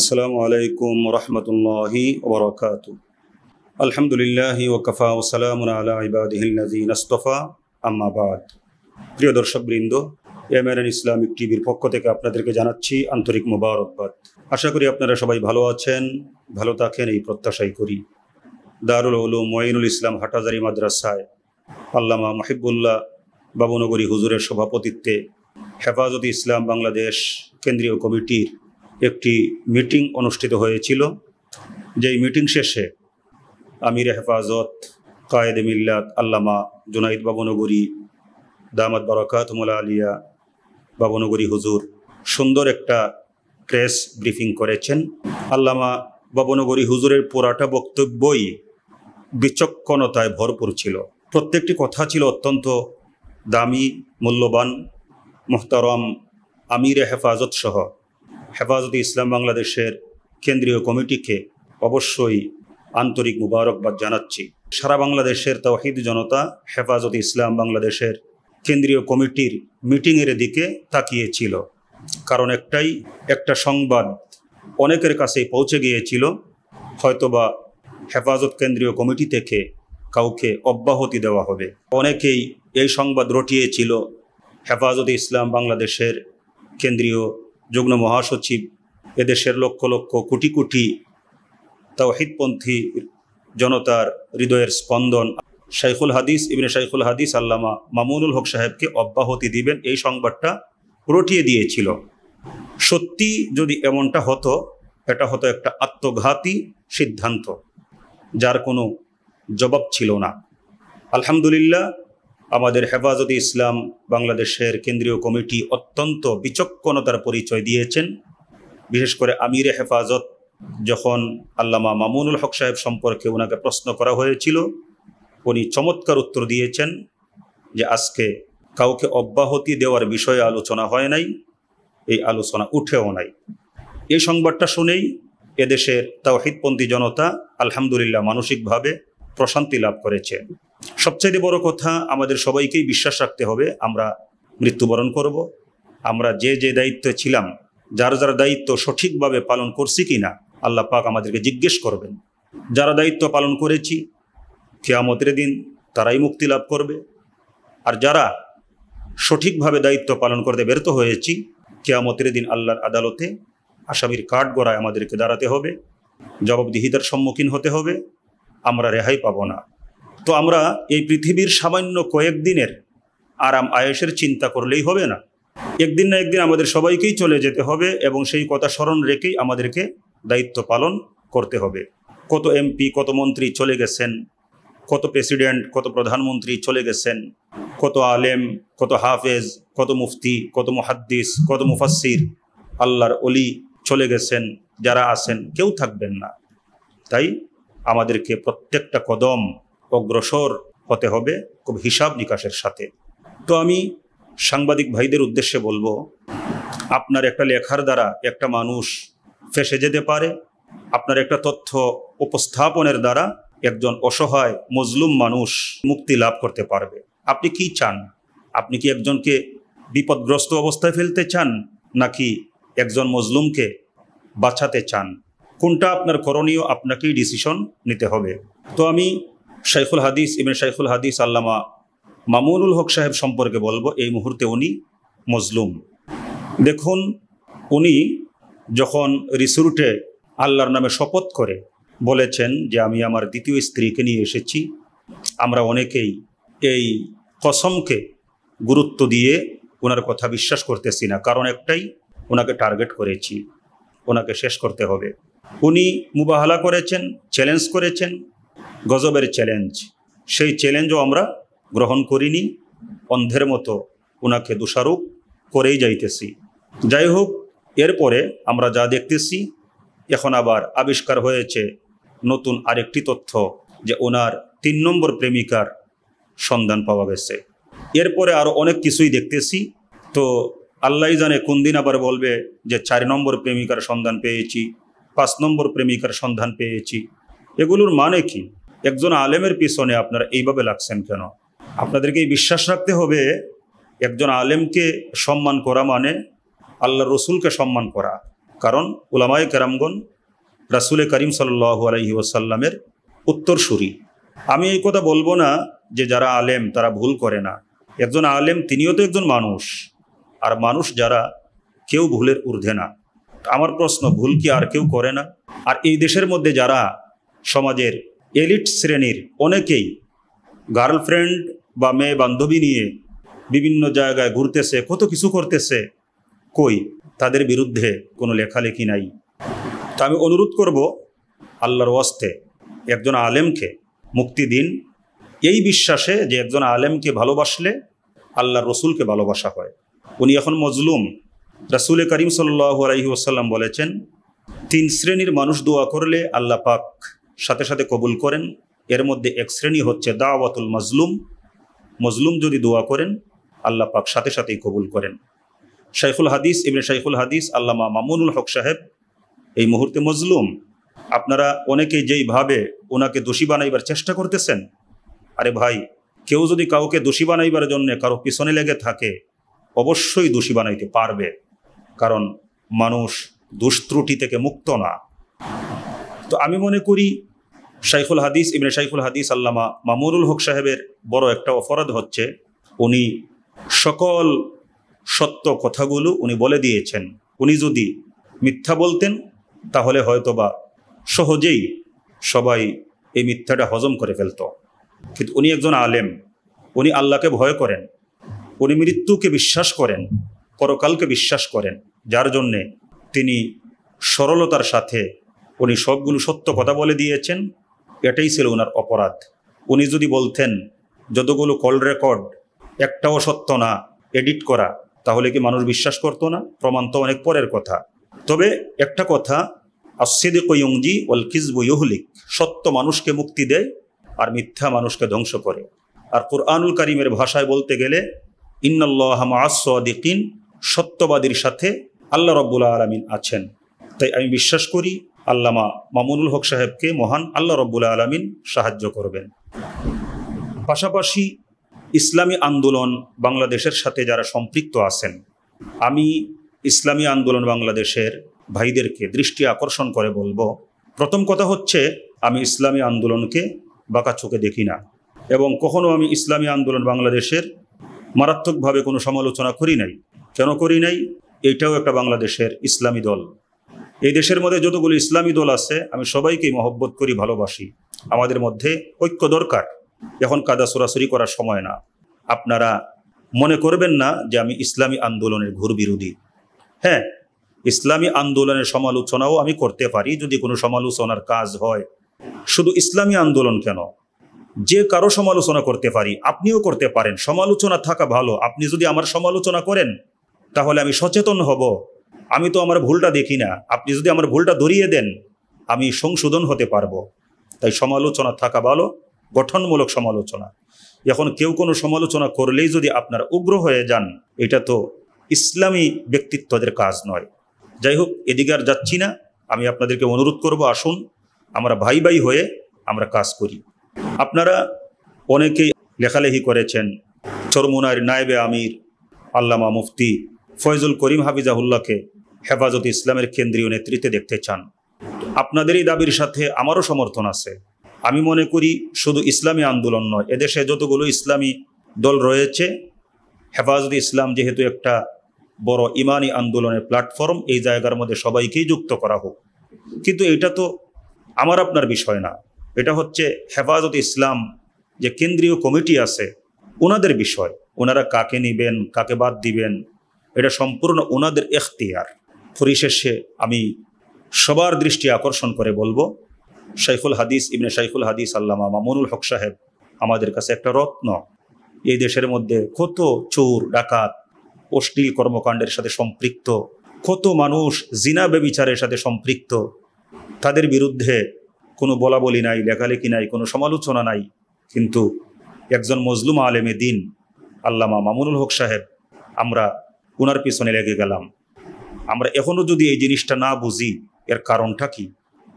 আসসালামু আলাইকুম রহমতুল্লাহি ওবরাকাত আলহামদুলিল্লাহ ওকফা ওসালাম আলা ইবাদিহিল্লাজিন আস্তফা আম্মাবাদ প্রিয় এম এর ইসলামিক টিভির পক্ষ থেকে আপনাদেরকে জানাচ্ছি আন্তরিক মোবারকবাদ আশা করি আপনারা সবাই ভালো আছেন ভালো থাকেন এই প্রত্যাশাই করি দারুল উলু মঈনুল ইসলাম হাটাজারি মাদ্রাসায় আল্লামা মাহিবুল্লাহ বাবুনগরী হুজুরের সভাপতিত্বে হেফাজত ইসলাম বাংলাদেশ কেন্দ্রীয় কমিটির একটি মিটিং অনুষ্ঠিত হয়েছিল যেই মিটিং শেষে আমির হেফাজত কায়েদ মিল্লাত আল্লামা জুনাইদ বাবনগরী দামাত মোলা আলিয়া বাবনগরী হুজুর সুন্দর একটা প্রেস ব্রিফিং করেছেন আল্লামা বাবনগরী হুজুরের পুরাটা বক্তব্যই বিচক্ষণতায় ভরপুর ছিল প্রত্যেকটি কথা ছিল অত্যন্ত দামি মূল্যবান মোহতারম আমির হেফাজত সহ হেফাজতে ইসলাম বাংলাদেশের কেন্দ্রীয় কমিটিকে অবশ্যই আন্তরিক মুবারকবাদ জানাচ্ছি সারা বাংলাদেশের তাওহিদ জনতা হেফাজতে ইসলাম বাংলাদেশের কেন্দ্রীয় কমিটির মিটিংয়ের দিকে তাকিয়েছিল কারণ একটাই একটা সংবাদ অনেকের কাছে পৌঁছে গিয়েছিল হয়তোবা হেফাজত কেন্দ্রীয় কমিটি থেকে কাউকে অব্যাহতি দেওয়া হবে অনেকেই এই সংবাদ রটিয়েছিল হেফাজতে ইসলাম বাংলাদেশের কেন্দ্রীয় যুগ্ম মহাসচিব এদেশের লক্ষ লক্ষ কোটি কোটি তাওহিদপন্থী জনতার হৃদয়ের স্পন্দন শাইখুল হাদিস ইবনে শাইখুল হাদিস আল্লামা মামুনুল হক সাহেবকে অব্যাহতি দিবেন এই সংবাদটা রটিয়ে দিয়েছিল সত্যি যদি এমনটা হতো এটা হতো একটা আত্মঘাতী সিদ্ধান্ত যার কোনো জবাব ছিল না আলহামদুলিল্লাহ আমাদের হেফাজতে ইসলাম বাংলাদেশের কেন্দ্রীয় কমিটি অত্যন্ত বিচক্ষণতার পরিচয় দিয়েছেন বিশেষ করে আমিরে হেফাজত যখন আল্লামা মামুনুল হক সাহেব সম্পর্কে ওনাকে প্রশ্ন করা হয়েছিল উনি চমৎকার উত্তর দিয়েছেন যে আজকে কাউকে অব্যাহতি দেওয়ার বিষয়ে আলোচনা হয় নাই এই আলোচনা উঠেও নাই এই সংবাদটা শুনেই এদেশের তাওহিদপন্থী জনতা আলহামদুলিল্লাহ মানসিকভাবে প্রশান্তি লাভ করেছে সবচাইতে বড় কথা আমাদের সবাইকেই বিশ্বাস রাখতে হবে আমরা মৃত্যুবরণ করব আমরা যে যে দায়িত্বে ছিলাম যার যার দায়িত্ব সঠিকভাবে পালন করছি কি না আল্লাহ পাক আমাদেরকে জিজ্ঞেস করবেন যারা দায়িত্ব পালন করেছি কেয়ামতের দিন তারাই মুক্তি লাভ করবে আর যারা সঠিকভাবে দায়িত্ব পালন করতে ব্যর্থ হয়েছি কেয়ামতের দিন আল্লাহর আদালতে আসামির কাঠ গড়ায় আমাদেরকে দাঁড়াতে হবে জবাবদিহিতার সম্মুখীন হতে হবে আমরা রেহাই পাব না তো আমরা এই পৃথিবীর সামান্য কয়েক দিনের আরাম আয়েসের চিন্তা করলেই হবে না একদিন না একদিন আমাদের সবাইকেই চলে যেতে হবে এবং সেই কথা স্মরণ রেখেই আমাদেরকে দায়িত্ব পালন করতে হবে কত এমপি কত মন্ত্রী চলে গেছেন কত প্রেসিডেন্ট কত প্রধানমন্ত্রী চলে গেছেন কত আলেম কত হাফেজ কত মুফতি কত মুহাদ্দিস কত মুফাসির আল্লাহর অলি চলে গেছেন যারা আছেন কেউ থাকবেন না তাই আমাদেরকে প্রত্যেকটা কদম অগ্রসর হতে হবে খুব হিসাব নিকাশের সাথে তো আমি সাংবাদিক ভাইদের উদ্দেশ্যে বলবো আপনার একটা লেখার দ্বারা একটা মানুষ ফেসে যেতে পারে আপনার একটা তথ্য উপস্থাপনের দ্বারা একজন অসহায় মজলুম মানুষ মুক্তি লাভ করতে পারবে আপনি কি চান আপনি কি একজনকে বিপদগ্রস্ত অবস্থায় ফেলতে চান নাকি একজন মজলুমকে বাঁচাতে চান কোনটা আপনার করণীয় আপনাকেই ডিসিশন নিতে হবে তো আমি শাইখুল হাদিস ইবেন শাইখুল হাদিস আল্লামা মামুনুল হক সাহেব সম্পর্কে বলবো এই মুহূর্তে উনি মজলুম দেখুন উনি যখন রিসুরুটে আল্লাহর নামে শপথ করে বলেছেন যে আমি আমার দ্বিতীয় স্ত্রীকে নিয়ে এসেছি আমরা অনেকেই এই কসমকে গুরুত্ব দিয়ে ওনার কথা বিশ্বাস করতেছি না কারণ একটাই ওনাকে টার্গেট করেছি ওনাকে শেষ করতে হবে উনি মুবাহালা করেছেন চ্যালেঞ্জ করেছেন গজবের চ্যালেঞ্জ সেই চ্যালেঞ্জও আমরা গ্রহণ করিনি অন্ধের মতো ওনাকে দোষারোপ করেই যাইতেছি যাই হোক এরপরে আমরা যা দেখতেছি এখন আবার আবিষ্কার হয়েছে নতুন আরেকটি তথ্য যে ওনার তিন নম্বর প্রেমিকার সন্ধান পাওয়া গেছে এরপরে আরও অনেক কিছুই দেখতেছি তো আল্লাহ জানে কোন দিন আবার বলবে যে চার নম্বর প্রেমিকার সন্ধান পেয়েছি পাঁচ নম্বর প্রেমিকার সন্ধান পেয়েছি এগুলোর মানে কি একজন আলেমের পিছনে আপনারা এইভাবে লাগছেন কেন আপনাদেরকে এই বিশ্বাস রাখতে হবে একজন আলেমকে সম্মান করা মানে আল্লাহ রসুলকে সম্মান করা কারণ উলামায় কেরামগন রাসুলে করিম সাল্লাহ আলহি ওসাল্লামের উত্তরসূরি আমি এই কথা বলবো না যে যারা আলেম তারা ভুল করে না একজন আলেম তিনিও তো একজন মানুষ আর মানুষ যারা কেউ ভুলের ঊর্ধ্বে না আমার প্রশ্ন ভুল কি আর কেউ করে না আর এই দেশের মধ্যে যারা সমাজের এলিট শ্রেণীর অনেকেই গার্লফ্রেন্ড বা মেয়ে বান্ধবী নিয়ে বিভিন্ন জায়গায় ঘুরতেছে কত কিছু করতেছে কই তাদের বিরুদ্ধে কোনো লেখালেখি নাই তা আমি অনুরোধ করব আল্লাহর ওয়াস্তে একজন আলেমকে মুক্তি দিন এই বিশ্বাসে যে একজন আলেমকে ভালোবাসলে আল্লাহর রসুলকে ভালোবাসা হয় উনি এখন মজলুম রসুলে করিম সাল্লাহ আলহি ওসাল্লাম বলেছেন তিন শ্রেণীর মানুষ দোয়া করলে আল্লাহ পাক সাথে সাথে কবুল করেন এর মধ্যে এক শ্রেণী হচ্ছে দাওয়াতুল মজলুম মজলুম যদি দোয়া করেন আল্লাহ পাক সাথে সাথেই কবুল করেন শাইফুল হাদিস ইবনে শাইফুল হাদিস আল্লামা মামুনুল হক সাহেব এই মুহূর্তে মজলুম আপনারা অনেকে যেইভাবে ওনাকে দোষী বানাইবার চেষ্টা করতেছেন আরে ভাই কেউ যদি কাউকে দোষী বানাইবার জন্য কারো পিছনে লেগে থাকে অবশ্যই দোষী বানাইতে পারবে কারণ মানুষ দুষ্ত্রুটি থেকে মুক্ত না তো আমি মনে করি শাইখুল হাদিস ইমরে শাইখুল হাদিস আল্লামা মামুরুল হক সাহেবের বড় একটা অপরাধ হচ্ছে উনি সকল সত্য কথাগুলো উনি বলে দিয়েছেন উনি যদি মিথ্যা বলতেন তাহলে হয়তোবা সহজেই সবাই এই মিথ্যাটা হজম করে ফেলত কিন্তু উনি একজন আলেম উনি আল্লাহকে ভয় করেন উনি মৃত্যুকে বিশ্বাস করেন পরকালকে বিশ্বাস করেন যার জন্যে তিনি সরলতার সাথে উনি সবগুলো সত্য কথা বলে দিয়েছেন এটাই ছিল ওনার অপরাধ উনি যদি বলতেন যতগুলো কল রেকর্ড একটাও সত্য না এডিট করা তাহলে কি মানুষ বিশ্বাস করতো না প্রমাণ তো অনেক পরের কথা তবে একটা কথা আসিদিক ইয়ংজি ওল কিজবু ইহলিক সত্য মানুষকে মুক্তি দেয় আর মিথ্যা মানুষকে ধ্বংস করে আর কোরআনুল করিমের ভাষায় বলতে গেলে ইন্নাল্লাহ আসিন সত্যবাদীর সাথে আল্লাহ রব্বুল্লা আলমিন আছেন তাই আমি বিশ্বাস করি আল্লামা মামুনুল হক সাহেবকে মহান আল্লাহ রব্বুল আলমিন সাহায্য করবেন পাশাপাশি ইসলামী আন্দোলন বাংলাদেশের সাথে যারা সম্পৃক্ত আছেন আমি ইসলামী আন্দোলন বাংলাদেশের ভাইদেরকে দৃষ্টি আকর্ষণ করে বলবো প্রথম কথা হচ্ছে আমি ইসলামী আন্দোলনকে বাঁকা চোখে দেখি না এবং কখনও আমি ইসলামী আন্দোলন বাংলাদেশের মারাত্মকভাবে কোনো সমালোচনা করি নাই কেন করি নাই এটাও একটা বাংলাদেশের ইসলামী দল এই দেশের মধ্যে যতগুলো ইসলামী দল আছে আমি সবাইকে মহব্বত করি ভালোবাসি আমাদের মধ্যে ঐক্য দরকার এখন কাদা সরাসরি করার সময় না আপনারা মনে করবেন না যে আমি ইসলামী আন্দোলনের ঘোর বিরোধী হ্যাঁ ইসলামী আন্দোলনের সমালোচনাও আমি করতে পারি যদি কোনো সমালোচনার কাজ হয় শুধু ইসলামী আন্দোলন কেন যে কারো সমালোচনা করতে পারি আপনিও করতে পারেন সমালোচনা থাকা ভালো আপনি যদি আমার সমালোচনা করেন তাহলে আমি সচেতন হব আমি তো আমার ভুলটা দেখি না আপনি যদি আমার ভুলটা ধরিয়ে দেন আমি সংশোধন হতে পারবো তাই সমালোচনা থাকা ভালো গঠনমূলক সমালোচনা এখন কেউ কোনো সমালোচনা করলেই যদি আপনার উগ্র হয়ে যান এটা তো ইসলামী ব্যক্তিত্বদের কাজ নয় যাই হোক এদিকে আর যাচ্ছি না আমি আপনাদেরকে অনুরোধ করব আসুন আমরা ভাই ভাই হয়ে আমরা কাজ করি আপনারা অনেকেই লেখালেখি করেছেন চরমুনার নায়েবে আমির আল্লামা মুফতি ফয়জুল করিম হাফিজাহুল্লাহকে হেফাজত ইসলামের কেন্দ্রীয় নেতৃত্বে দেখতে চান আপনাদের এই দাবির সাথে আমারও সমর্থন আছে আমি মনে করি শুধু ইসলামী আন্দোলন নয় এদেশে যতগুলো ইসলামী দল রয়েছে হেফাজত ইসলাম যেহেতু একটা বড় ইমানি আন্দোলনের প্ল্যাটফর্ম এই জায়গার মধ্যে সবাইকেই যুক্ত করা হোক কিন্তু এটা তো আমার আপনার বিষয় না এটা হচ্ছে হেফাজত ইসলাম যে কেন্দ্রীয় কমিটি আছে ওনাদের বিষয় ওনারা কাকে নিবেন কাকে বাদ দিবেন এটা সম্পূর্ণ ওনাদের এখতিয়ার পরিশেষে আমি সবার দৃষ্টি আকর্ষণ করে বলবো শাইখুল হাদিস ইবনে শাইখুল হাদিস আল্লামা মামুনুল হক সাহেব আমাদের কাছে একটা রত্ন এই দেশের মধ্যে কত চোর ডাকাত অশ্লীল কর্মকাণ্ডের সাথে সম্পৃক্ত কত মানুষ জিনা বেবিচারের সাথে সম্পৃক্ত তাদের বিরুদ্ধে কোনো বলা বলি নাই লেখালেখি নাই কোনো সমালোচনা নাই কিন্তু একজন মজলুম আলেমে দিন আল্লামা মামুনুল হক সাহেব আমরা ওনার পিছনে লেগে গেলাম আমরা এখনও যদি এই জিনিসটা না বুঝি এর কারণটা কি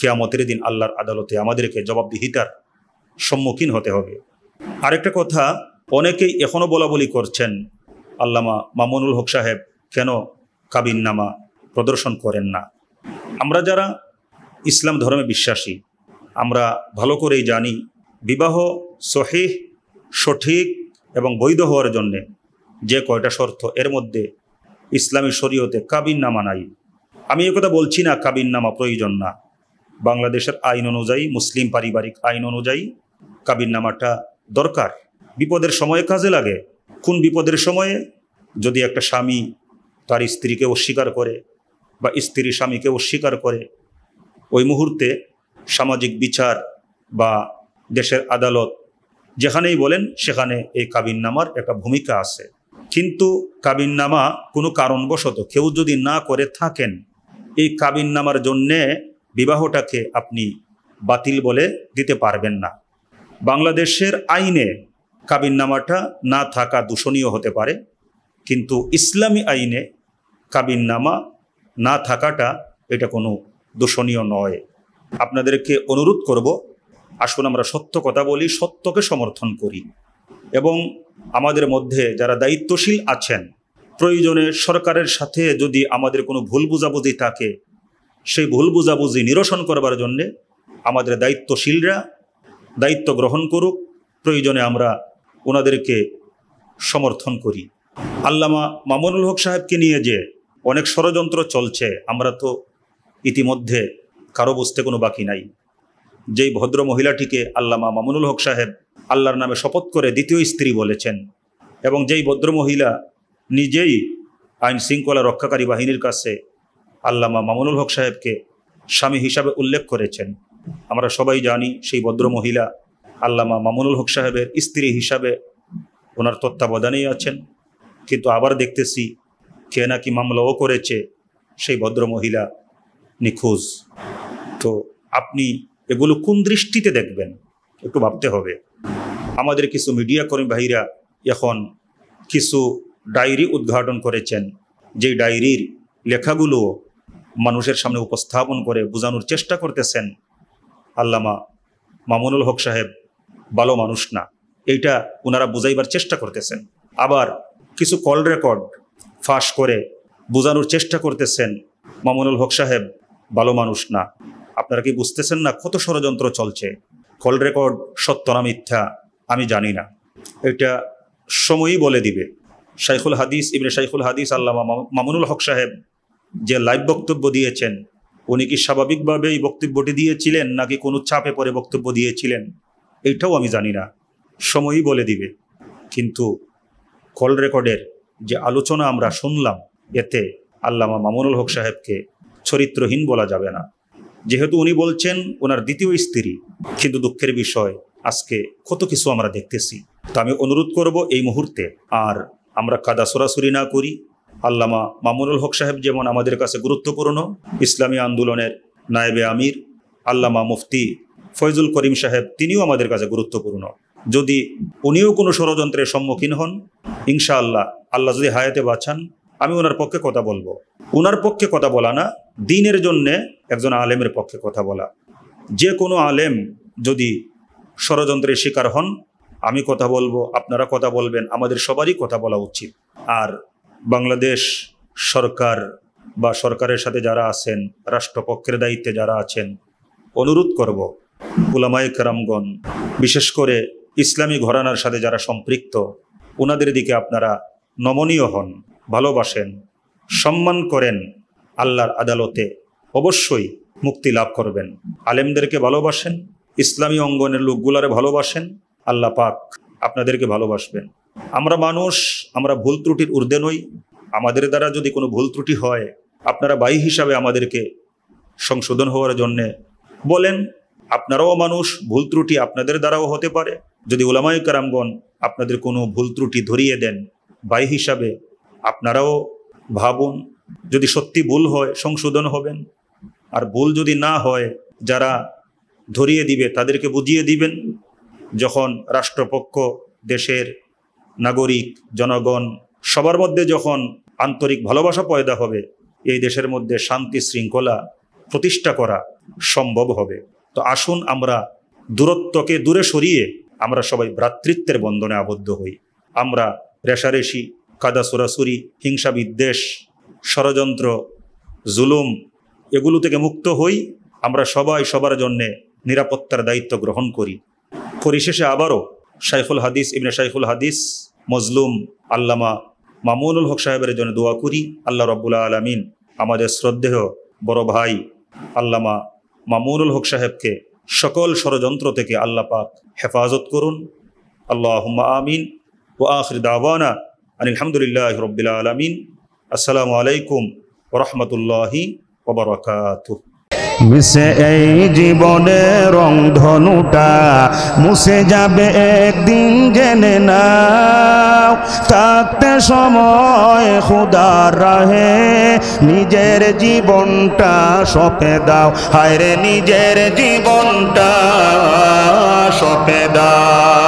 কেয়ামতের দিন আল্লাহর আদালতে আমাদেরকে জবাবদিহিতার সম্মুখীন হতে হবে আরেকটা কথা অনেকেই এখনও বলা বলি করছেন আল্লামা মামুনুল হক সাহেব কেন কাবিননামা প্রদর্শন করেন না আমরা যারা ইসলাম ধর্মে বিশ্বাসী আমরা ভালো করেই জানি বিবাহ সহিহ সঠিক এবং বৈধ হওয়ার জন্যে যে কয়টা শর্ত এর মধ্যে ইসলামী শরীয়তে নামা নাই আমি কথা বলছি না কাবিননামা প্রয়োজন না বাংলাদেশের আইন অনুযায়ী মুসলিম পারিবারিক আইন অনুযায়ী কাবিননামাটা দরকার বিপদের সময়ে কাজে লাগে কোন বিপদের সময়ে যদি একটা স্বামী তার স্ত্রীকে অস্বীকার করে বা স্ত্রী স্বামীকে অস্বীকার করে ওই মুহূর্তে সামাজিক বিচার বা দেশের আদালত যেখানেই বলেন সেখানে এই কাবিননামার একটা ভূমিকা আছে কিন্তু কাবিননামা কোনো কারণবশত কেউ যদি না করে থাকেন এই কাবিননামার জন্যে বিবাহটাকে আপনি বাতিল বলে দিতে পারবেন না বাংলাদেশের আইনে কাবিননামাটা না থাকা দূষণীয় হতে পারে কিন্তু ইসলামী আইনে কাবিননামা না থাকাটা এটা কোনো দূষণীয় নয় আপনাদেরকে অনুরোধ করব আসুন আমরা সত্য কথা বলি সত্যকে সমর্থন করি এবং আমাদের মধ্যে যারা দায়িত্বশীল আছেন প্রয়োজনে সরকারের সাথে যদি আমাদের কোনো ভুল বুঝাবুঝি থাকে সেই ভুল বুঝাবুঝি নিরসন করবার জন্যে আমাদের দায়িত্বশীলরা দায়িত্ব গ্রহণ করুক প্রয়োজনে আমরা ওনাদেরকে সমর্থন করি আল্লামা মামুনুল হক সাহেবকে নিয়ে যে অনেক ষড়যন্ত্র চলছে আমরা তো ইতিমধ্যে কারো বুঝতে কোনো বাকি নাই যেই ভদ্র মহিলাটিকে আল্লামা মামুনুল হক সাহেব আল্লাহর নামে শপথ করে দ্বিতীয় স্ত্রী বলেছেন এবং যেই ভদ্র মহিলা নিজেই আইন শৃঙ্খলা রক্ষাকারী বাহিনীর কাছে আল্লামা মামুনুল হক সাহেবকে স্বামী হিসাবে উল্লেখ করেছেন আমরা সবাই জানি সেই ভদ্র মহিলা আল্লামা মামুনুল হক সাহেবের স্ত্রী হিসাবে ওনার তত্ত্বাবধানেই আছেন কিন্তু আবার দেখতেছি কে নাকি মামলাও করেছে সেই ভদ্র মহিলা নিখোঁজ তো আপনি এগুলো কোন দৃষ্টিতে দেখবেন একটু ভাবতে হবে আমাদের কিছু মিডিয়া কর্মী ভাইরা এখন কিছু ডায়েরি উদ্ঘাটন করেছেন যে ডায়েরির লেখাগুলো মানুষের সামনে উপস্থাপন করে বোঝানোর চেষ্টা করতেছেন আল্লামা মামুনুল হক সাহেব ভালো মানুষ না এইটা ওনারা বুঝাইবার চেষ্টা করতেছেন আবার কিছু কল রেকর্ড ফাঁস করে বোঝানোর চেষ্টা করতেছেন মামুনুল হক সাহেব ভালো মানুষ না আপনারা কি বুঝতেছেন না কত ষড়যন্ত্র চলছে কল রেকর্ড সত্য না মিথ্যা আমি জানি না এটা সময়ই বলে দিবে শাইখুল হাদিস ইবনে শাইখুল হাদিস আল্লামা মামুনুল হক সাহেব যে লাইভ বক্তব্য দিয়েছেন উনি কি স্বাভাবিকভাবে এই বক্তব্যটি দিয়েছিলেন নাকি কোনো চাপে পরে বক্তব্য দিয়েছিলেন এটাও আমি জানি না সময়ই বলে দিবে কিন্তু কল রেকর্ডের যে আলোচনা আমরা শুনলাম এতে আল্লামা মামুনুল হক সাহেবকে চরিত্রহীন বলা যাবে না যেহেতু উনি বলছেন ওনার দ্বিতীয় স্ত্রী কিন্তু দুঃখের বিষয় আজকে কত কিছু আমরা দেখতেছি তো আমি অনুরোধ করব এই মুহূর্তে আর আমরা কাদা সরাসরি না করি আল্লামা মামুনুল হক সাহেব যেমন আমাদের কাছে গুরুত্বপূর্ণ ইসলামী আন্দোলনের নায়েবে আমির আল্লামা মুফতি ফয়জুল করিম সাহেব তিনিও আমাদের কাছে গুরুত্বপূর্ণ যদি উনিও কোনো ষড়যন্ত্রের সম্মুখীন হন ইনশাআল্লাহ আল্লাহ যদি হায়াতে বাঁচান আমি ওনার পক্ষে কথা বলবো ওনার পক্ষে কথা বলা না দিনের জন্যে একজন আলেমের পক্ষে কথা বলা যে কোনো আলেম যদি ষড়যন্ত্রের শিকার হন আমি কথা বলবো আপনারা কথা বলবেন আমাদের সবারই কথা বলা উচিত আর বাংলাদেশ সরকার বা সরকারের সাথে যারা আছেন রাষ্ট্রপক্ষের দায়িত্বে যারা আছেন অনুরোধ করব উলামায়ে কেরামগণ বিশেষ করে ইসলামী ঘরানার সাথে যারা সম্পৃক্ত ওনাদের দিকে আপনারা নমনীয় হন ভালোবাসেন সম্মান করেন আল্লাহর আদালতে অবশ্যই মুক্তি লাভ করবেন আলেমদেরকে ভালোবাসেন ইসলামী অঙ্গনের লোকগুলারে ভালোবাসেন আল্লাহ পাক আপনাদেরকে ভালোবাসবেন আমরা মানুষ আমরা ভুল ত্রুটির ঊর্ধ্বে নই আমাদের দ্বারা যদি কোনো ভুল ত্রুটি হয় আপনারা বাই হিসাবে আমাদেরকে সংশোধন হওয়ার জন্যে বলেন আপনারাও মানুষ ভুল ত্রুটি আপনাদের দ্বারাও হতে পারে যদি ওলামাই কারামগণ আপনাদের কোনো ভুল ত্রুটি ধরিয়ে দেন বাই হিসাবে আপনারাও ভাবুন যদি সত্যি ভুল হয় সংশোধন হবেন আর ভুল যদি না হয় যারা ধরিয়ে দিবে তাদেরকে বুঝিয়ে দিবেন যখন রাষ্ট্রপক্ষ দেশের নাগরিক জনগণ সবার মধ্যে যখন আন্তরিক ভালোবাসা পয়দা হবে এই দেশের মধ্যে শান্তি শৃঙ্খলা প্রতিষ্ঠা করা সম্ভব হবে তো আসুন আমরা দূরত্বকে দূরে সরিয়ে আমরা সবাই ভ্রাতৃত্বের বন্ধনে আবদ্ধ হই আমরা রেশারেশি কাদা সোরাসুরি হিংসা বিদ্বেষ ষড়যন্ত্র জুলুম এগুলো থেকে মুক্ত হই আমরা সবাই সবার জন্যে নিরাপত্তার দায়িত্ব গ্রহণ করি পরিশেষে আবারও শাইফুল হাদিস ইবনে শাইফুল হাদিস মজলুম আল্লামা মামুনুল হক সাহেবের জন্য দোয়া করি আল্লাহ রব্বুল্লা আলমিন আমাদের শ্রদ্ধেয় বড় ভাই আল্লামা মামুনুল হক সাহেবকে সকল ষড়যন্ত্র থেকে আল্লাপাক হেফাজত করুন আল্লাহ আমিন ও আখরি দাওয়ানা আলহামদুলিল্লাহ রবিল আলমিন আসসালামু আলাইকুম রহমতুল্লাহি মিশে এই জীবনে রং ধনুটা মুছে যাবে একদিন জেনে না থাকতে সময় খুদার রাহে নিজের জীবনটা সপে দাও রে নিজের জীবনটা সপে দাও